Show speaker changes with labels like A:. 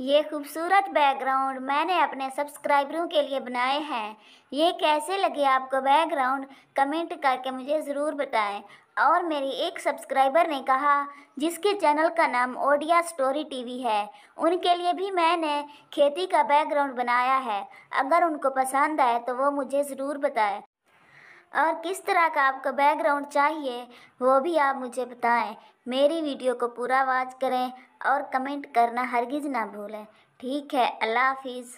A: ये खूबसूरत बैकग्राउंड मैंने अपने सब्सक्राइबरों के लिए बनाए हैं ये कैसे लगे आपको बैकग्राउंड कमेंट करके मुझे ज़रूर बताएं और मेरी एक सब्सक्राइबर ने कहा जिसके चैनल का नाम ओडिया स्टोरी टीवी है उनके लिए भी मैंने खेती का बैकग्राउंड बनाया है अगर उनको पसंद आए तो वो मुझे ज़रूर बताएं और किस तरह का आपको बैकग्राउंड चाहिए वो भी आप मुझे बताएं मेरी वीडियो को पूरा वाच करें और कमेंट करना हरगिज़ ना भूलें ठीक है अल्लाह हाफिज़